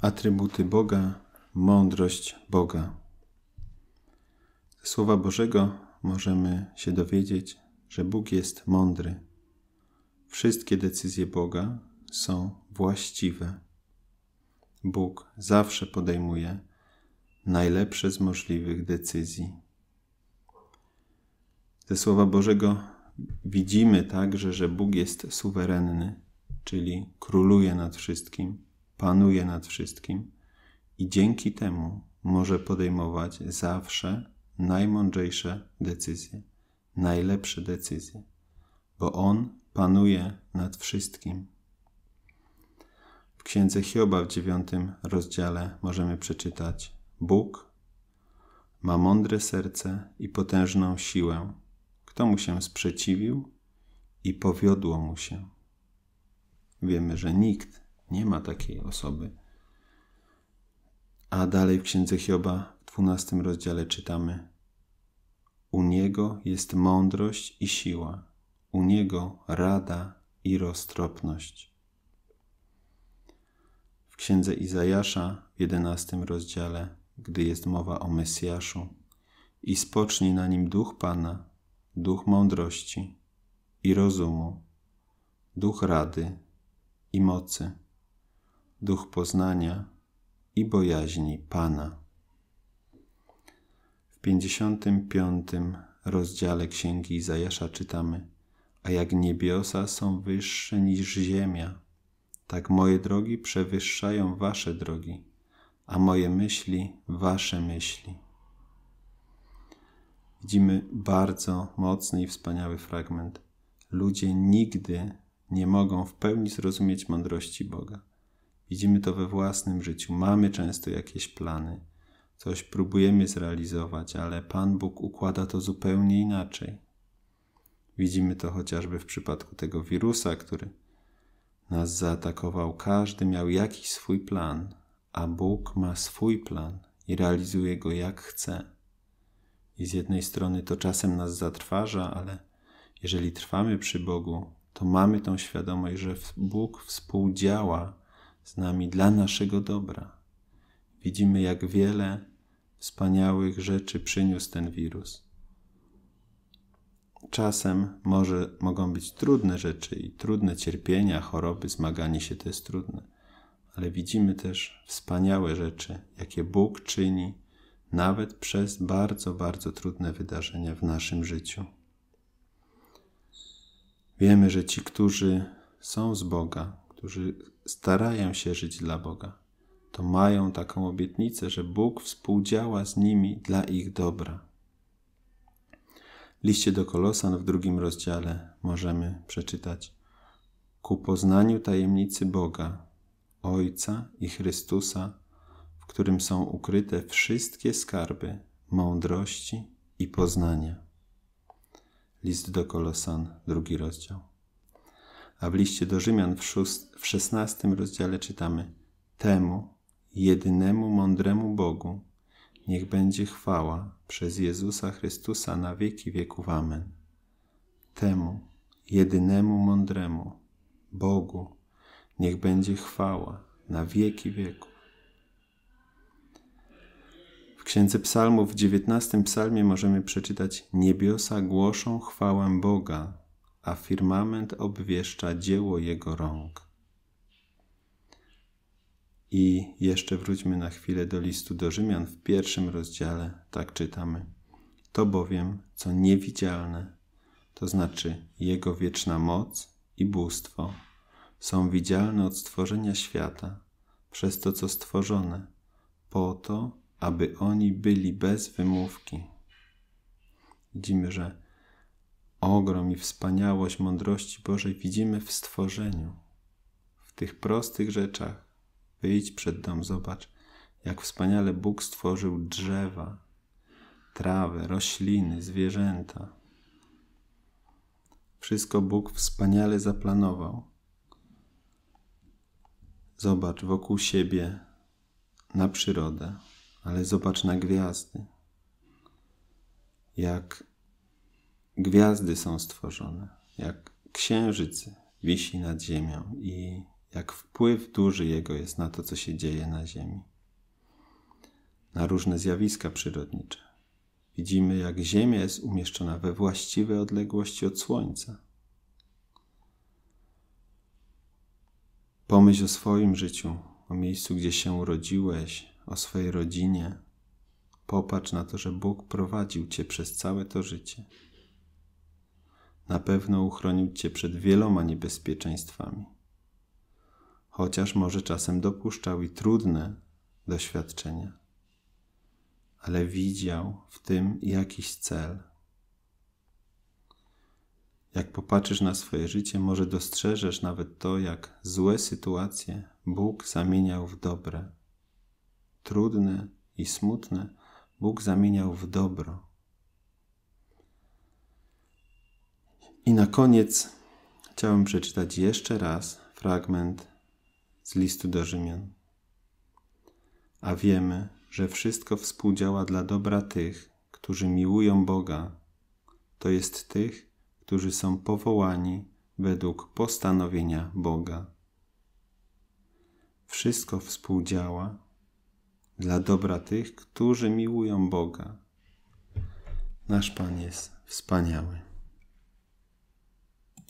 Atrybuty Boga, mądrość Boga. Ze Słowa Bożego możemy się dowiedzieć, że Bóg jest mądry. Wszystkie decyzje Boga są właściwe. Bóg zawsze podejmuje najlepsze z możliwych decyzji. Ze Słowa Bożego widzimy także, że Bóg jest suwerenny, czyli króluje nad wszystkim panuje nad wszystkim i dzięki temu może podejmować zawsze najmądrzejsze decyzje, najlepsze decyzje, bo On panuje nad wszystkim. W księdze Hioba w dziewiątym rozdziale możemy przeczytać: Bóg ma mądre serce i potężną siłę. Kto mu się sprzeciwił i powiodło mu się? Wiemy, że nikt nie ma takiej osoby. A dalej w księdze Hioba w 12 rozdziale czytamy: U niego jest mądrość i siła, u niego rada i roztropność. W księdze Izajasza w 11 rozdziale, gdy jest mowa o Mesjaszu, i spocznie na nim duch Pana, duch mądrości i rozumu, duch rady i mocy duch poznania i bojaźni Pana. W 55 rozdziale Księgi Izajasza czytamy: A jak niebiosa są wyższe niż ziemia, tak moje drogi przewyższają wasze drogi, a moje myśli wasze myśli. Widzimy bardzo mocny i wspaniały fragment. Ludzie nigdy nie mogą w pełni zrozumieć mądrości Boga. Widzimy to we własnym życiu. Mamy często jakieś plany, coś próbujemy zrealizować, ale Pan Bóg układa to zupełnie inaczej. Widzimy to chociażby w przypadku tego wirusa, który nas zaatakował. Każdy miał jakiś swój plan, a Bóg ma swój plan i realizuje go jak chce. I z jednej strony to czasem nas zatrważa, ale jeżeli trwamy przy Bogu, to mamy tą świadomość, że Bóg współdziała z nami dla naszego dobra. Widzimy, jak wiele wspaniałych rzeczy przyniósł ten wirus. Czasem może, mogą być trudne rzeczy i trudne cierpienia, choroby, zmaganie się to jest trudne, ale widzimy też wspaniałe rzeczy, jakie Bóg czyni nawet przez bardzo, bardzo trudne wydarzenia w naszym życiu. Wiemy, że ci, którzy są z Boga, którzy starają się żyć dla Boga, to mają taką obietnicę, że Bóg współdziała z nimi dla ich dobra. Liście do Kolosan w drugim rozdziale możemy przeczytać: Ku poznaniu tajemnicy Boga, Ojca i Chrystusa, w którym są ukryte wszystkie skarby mądrości i poznania. List do Kolosan, drugi rozdział a w liście do Rzymian w, szóst, w rozdziale czytamy Temu, jedynemu mądremu Bogu, niech będzie chwała przez Jezusa Chrystusa na wieki wieków. Amen. Temu, jedynemu mądremu Bogu, niech będzie chwała na wieki wieków. W Księdze Psalmów w 19 psalmie możemy przeczytać Niebiosa głoszą chwałę Boga, a firmament obwieszcza dzieło Jego rąk. I jeszcze wróćmy na chwilę do listu do Rzymian w pierwszym rozdziale, tak czytamy. To bowiem, co niewidzialne, to znaczy Jego wieczna moc i bóstwo, są widzialne od stworzenia świata, przez to, co stworzone, po to, aby oni byli bez wymówki. Widzimy, że ogrom i wspaniałość mądrości Bożej widzimy w stworzeniu, w tych prostych rzeczach. Wyjdź przed dom, zobacz, jak wspaniale Bóg stworzył drzewa, trawy, rośliny, zwierzęta. Wszystko Bóg wspaniale zaplanował. Zobacz wokół siebie na przyrodę, ale zobacz na gwiazdy. Jak gwiazdy są stworzone, jak księżyc wisi nad ziemią i jak wpływ duży jego jest na to, co się dzieje na ziemi, na różne zjawiska przyrodnicze. Widzimy, jak ziemia jest umieszczona we właściwej odległości od słońca. Pomyśl o swoim życiu, o miejscu, gdzie się urodziłeś, o swojej rodzinie. Popatrz na to, że Bóg prowadził cię przez całe to życie na pewno uchronił Cię przed wieloma niebezpieczeństwami, chociaż może czasem dopuszczał i trudne doświadczenia, ale widział w tym jakiś cel. Jak popatrzysz na swoje życie, może dostrzeżesz nawet to, jak złe sytuacje Bóg zamieniał w dobre. Trudne i smutne Bóg zamieniał w dobro I na koniec chciałem przeczytać jeszcze raz fragment z listu do Rzymian. A wiemy, że wszystko współdziała dla dobra tych, którzy miłują Boga, to jest tych, którzy są powołani według postanowienia Boga. Wszystko współdziała dla dobra tych, którzy miłują Boga. Nasz Pan jest wspaniały.